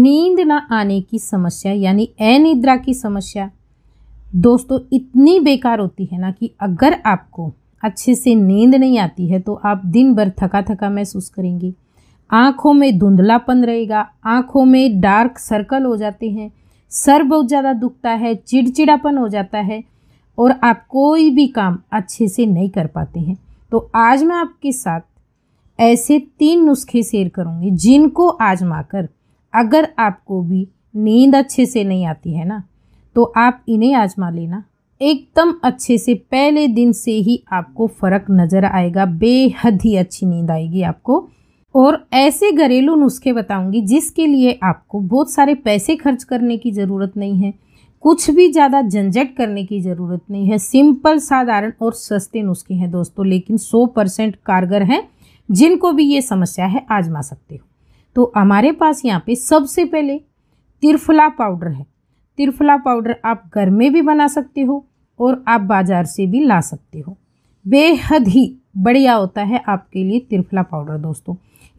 नींद ना आने की समस्या यानी अनिद्रा की समस्या दोस्तों इतनी बेकार होती है ना कि अगर आपको अच्छे से नींद नहीं आती है तो आप दिन भर थका थका महसूस करेंगे आँखों में धुंधलापन रहेगा आँखों में डार्क सर्कल हो जाते हैं सर बहुत ज़्यादा दुखता है चिड़चिड़ापन हो जाता है और आप कोई भी काम अच्छे से नहीं कर पाते हैं तो आज मैं आपके साथ ऐसे तीन नुस्खे शेयर करूँगी जिनको आजमा कर अगर आपको भी नींद अच्छे से नहीं आती है ना तो आप इन्हें आजमा लेना एकदम अच्छे से पहले दिन से ही आपको फ़र्क नज़र आएगा बेहद ही अच्छी नींद आएगी आपको और ऐसे घरेलू नुस्खे बताऊंगी जिसके लिए आपको बहुत सारे पैसे खर्च करने की ज़रूरत नहीं है कुछ भी ज़्यादा झंझट करने की ज़रूरत नहीं है सिंपल साधारण और सस्ते नुस्खे हैं दोस्तों लेकिन 100 परसेंट कारगर हैं जिनको भी ये समस्या है आजमा सकते हो तो हमारे पास यहाँ पे सबसे पहले तिरफला पाउडर है तिरफला पाउडर आप घर में भी बना सकते हो और आप बाज़ार से भी ला सकते हो बेहद ही बढ़िया होता है आपके लिए तिरफला पाउडर दोस्तों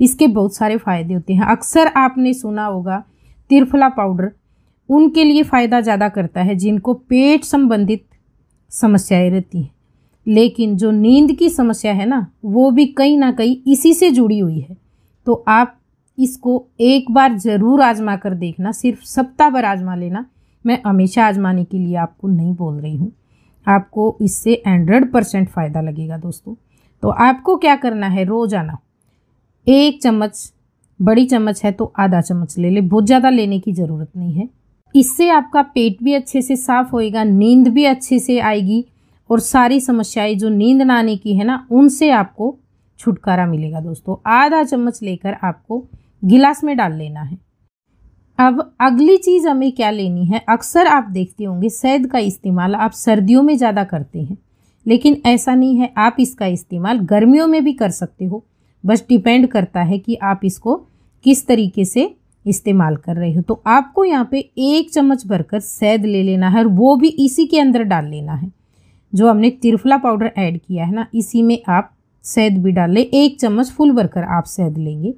इसके बहुत सारे फ़ायदे होते हैं अक्सर आपने सुना होगा तिरफला पाउडर उनके लिए फ़ायदा ज़्यादा करता है जिनको पेट संबंधित समस्याएं रहती हैं लेकिन जो नींद की समस्या है ना वो भी कहीं ना कहीं इसी से जुड़ी हुई है तो आप इसको एक बार ज़रूर आजमा कर देखना सिर्फ सप्ताह भर आजमा लेना मैं हमेशा आजमाने के लिए आपको नहीं बोल रही हूँ आपको इससे हंड्रेड परसेंट फ़ायदा लगेगा दोस्तों तो आपको क्या करना है रोज़ाना एक चम्मच बड़ी चम्मच है तो आधा चम्मच ले ले बहुत ज़्यादा लेने की ज़रूरत नहीं है इससे आपका पेट भी अच्छे से साफ़ होएगा नींद भी अच्छे से आएगी और सारी समस्याएं जो नींद ना आने की है ना उनसे आपको छुटकारा मिलेगा दोस्तों आधा चम्मच लेकर आपको गिलास में डाल लेना है अब अगली चीज़ हमें क्या लेनी है अक्सर आप देखते होंगे सैद का इस्तेमाल आप सर्दियों में ज़्यादा करते हैं लेकिन ऐसा नहीं है आप इसका इस्तेमाल गर्मियों में भी कर सकते हो बस डिपेंड करता है कि आप इसको किस तरीके से इस्तेमाल कर रहे हो तो आपको यहाँ पे एक चम्मच भरकर सैद ले लेना है और वो भी इसी के अंदर डाल लेना है जो हमने तिरफला पाउडर ऐड किया है ना इसी में आप सैद भी डाल लें एक चम्मच फुल भरकर आप सैद लेंगे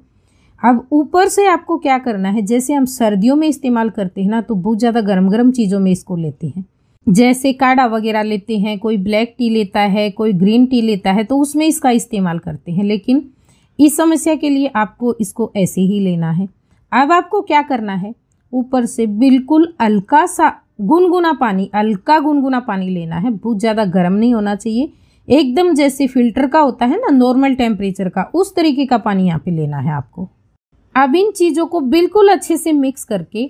अब ऊपर से आपको क्या करना है जैसे हम सर्दियों में इस्तेमाल करते हैं ना तो बहुत ज़्यादा गर्म गर्म चीज़ों में इसको लेते हैं जैसे काढ़ा वगैरह लेते हैं कोई ब्लैक टी लेता है कोई ग्रीन टी लेता है तो उसमें इसका इस्तेमाल करते हैं लेकिन इस समस्या के लिए आपको इसको ऐसे ही लेना है अब आपको क्या करना है ऊपर से बिल्कुल हल्का सा गुनगुना पानी हल्का गुनगुना पानी लेना है बहुत ज़्यादा गर्म नहीं होना चाहिए एकदम जैसे फिल्टर का होता है ना नॉर्मल टेम्परेचर का उस तरीके का पानी यहाँ पे लेना है आपको अब इन चीज़ों को बिल्कुल अच्छे से मिक्स करके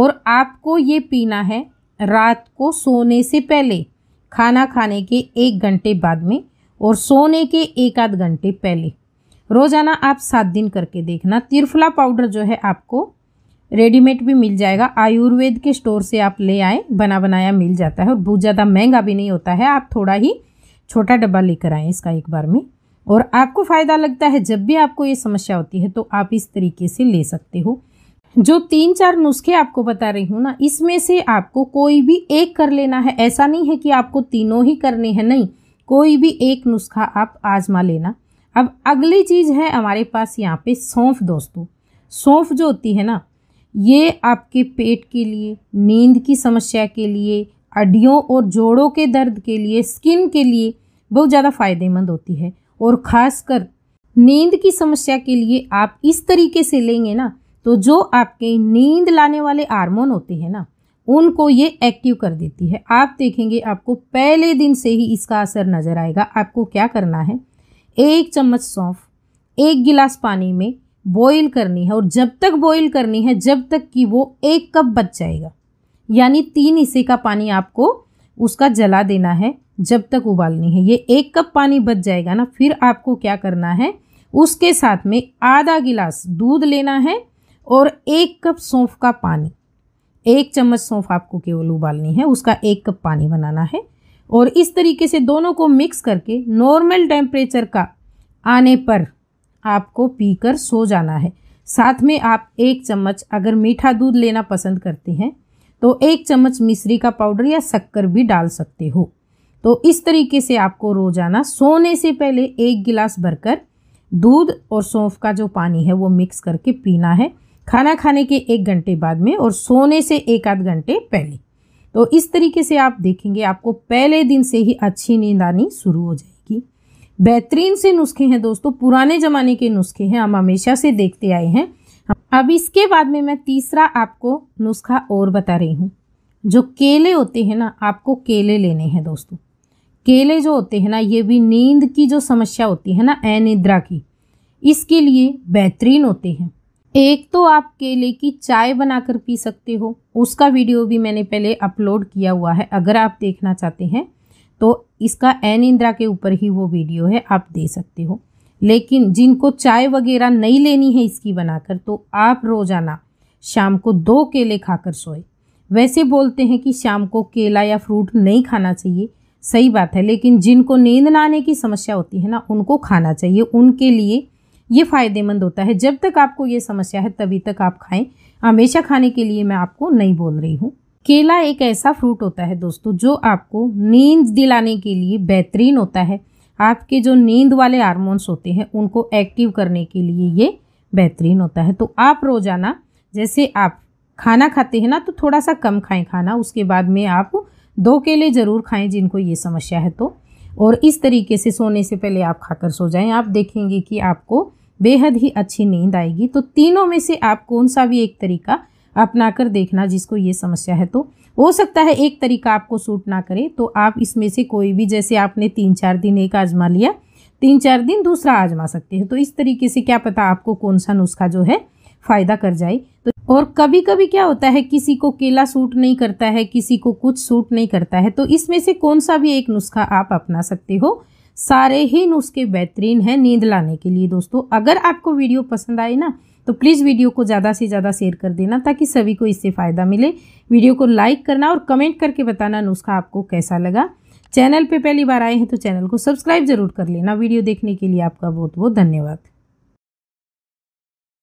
और आपको ये पीना है रात को सोने से पहले खाना खाने के एक घंटे बाद में और सोने के एक आध घंटे पहले रोज़ाना आप सात दिन करके देखना तिरफला पाउडर जो है आपको रेडीमेड भी मिल जाएगा आयुर्वेद के स्टोर से आप ले आए बना बनाया मिल जाता है और बहुत ज़्यादा महंगा भी नहीं होता है आप थोड़ा ही छोटा डब्बा लेकर आएँ इसका एक बार में और आपको फ़ायदा लगता है जब भी आपको ये समस्या होती है तो आप इस तरीके से ले सकते हो जो तीन चार नुस्खे आपको बता रही हूँ ना इसमें से आपको कोई भी एक कर लेना है ऐसा नहीं है कि आपको तीनों ही करने हैं नहीं कोई भी एक नुस्खा आप आजमा लेना अब अगली चीज़ है हमारे पास यहाँ पे सौंफ दोस्तों सौंफ जो होती है ना ये आपके पेट के लिए नींद की समस्या के लिए अड्डियों और जोड़ों के दर्द के लिए स्किन के लिए बहुत ज़्यादा फ़ायदेमंद होती है और ख़ासकर नींद की समस्या के लिए आप इस तरीके से लेंगे ना तो जो आपके नींद लाने वाले हार्मोन होते हैं ना उनको ये एक्टिव कर देती है आप देखेंगे आपको पहले दिन से ही इसका असर नज़र आएगा आपको क्या करना है एक चम्मच सौंफ एक गिलास पानी में बॉईल करनी है और जब तक बॉईल करनी है जब तक कि वो एक कप बच जाएगा यानी तीन हिस्से का पानी आपको उसका जला देना है जब तक उबालनी है ये एक कप पानी बच जाएगा ना फिर आपको क्या करना है उसके साथ में आधा गिलास दूध लेना है और एक कप सौंफ का पानी एक चम्मच सौंफ आपको केवल उबालनी है उसका एक कप पानी बनाना है और इस तरीके से दोनों को मिक्स करके नॉर्मल टेम्परेचर का आने पर आपको पीकर सो जाना है साथ में आप एक चम्मच अगर मीठा दूध लेना पसंद करते हैं तो एक चम्मच मिश्री का पाउडर या शक्कर भी डाल सकते हो तो इस तरीके से आपको रोज़ाना सोने से पहले एक गिलास भरकर दूध और सौंफ का जो पानी है वो मिक्स करके पीना है खाना खाने के एक घंटे बाद में और सोने से एक आध घंटे पहले तो इस तरीके से आप देखेंगे आपको पहले दिन से ही अच्छी नींद आनी शुरू हो जाएगी बेहतरीन से नुस्खे हैं दोस्तों पुराने ज़माने के नुस्खे हैं हम हमेशा से देखते आए हैं अब इसके बाद में मैं तीसरा आपको नुस्खा और बता रही हूँ जो केले होते हैं ना आपको केले लेने हैं दोस्तों केले जो होते हैं ना ये भी नींद की जो समस्या होती है ना अनिद्रा की इसके लिए बेहतरीन होते हैं एक तो आप केले की चाय बनाकर पी सकते हो उसका वीडियो भी मैंने पहले अपलोड किया हुआ है अगर आप देखना चाहते हैं तो इसका एन इंद्रा के ऊपर ही वो वीडियो है आप दे सकते हो लेकिन जिनको चाय वगैरह नहीं लेनी है इसकी बनाकर तो आप रोज़ाना शाम को दो केले खाकर सोए वैसे बोलते हैं कि शाम को केला या फ्रूट नहीं खाना चाहिए सही बात है लेकिन जिनको नींद ना आने की समस्या होती है ना उनको खाना चाहिए उनके लिए ये फ़ायदेमंद होता है जब तक आपको ये समस्या है तभी तक आप खाएं हमेशा खाने के लिए मैं आपको नहीं बोल रही हूँ केला एक ऐसा फ्रूट होता है दोस्तों जो आपको नींद दिलाने के लिए बेहतरीन होता है आपके जो नींद वाले हारमोन्स होते हैं उनको एक्टिव करने के लिए ये बेहतरीन होता है तो आप रोज़ाना जैसे आप खाना खाते हैं ना तो थोड़ा सा कम खाएं खाना उसके बाद में आप दो केले ज़रूर खाएं जिनको ये समस्या है तो और इस तरीके से सोने से पहले आप खाकर सो जाएं आप देखेंगे कि आपको बेहद ही अच्छी नींद आएगी तो तीनों में से आप कौन सा भी एक तरीका अपना कर देखना जिसको ये समस्या है तो हो सकता है एक तरीका आपको सूट ना करे तो आप इसमें से कोई भी जैसे आपने तीन चार दिन एक आजमा लिया तीन चार दिन दूसरा आजमा सकते हैं तो इस तरीके से क्या पता आपको कौन सा नुस्खा जो है फ़ायदा कर जाए तो और कभी कभी क्या होता है किसी को केला सूट नहीं करता है किसी को कुछ सूट नहीं करता है तो इसमें से कौन सा भी एक नुस्खा आप अपना सकते हो सारे ही नुस्खे बेहतरीन हैं नींद लाने के लिए दोस्तों अगर आपको वीडियो पसंद आए ना तो प्लीज़ वीडियो को ज़्यादा से ज़्यादा शेयर कर देना ताकि सभी को इससे फ़ायदा मिले वीडियो को लाइक करना और कमेंट करके बताना नुस्खा आपको कैसा लगा चैनल पे पहली बार आए हैं तो चैनल को सब्सक्राइब ज़रूर कर लेना वीडियो देखने के लिए आपका बहुत बहुत धन्यवाद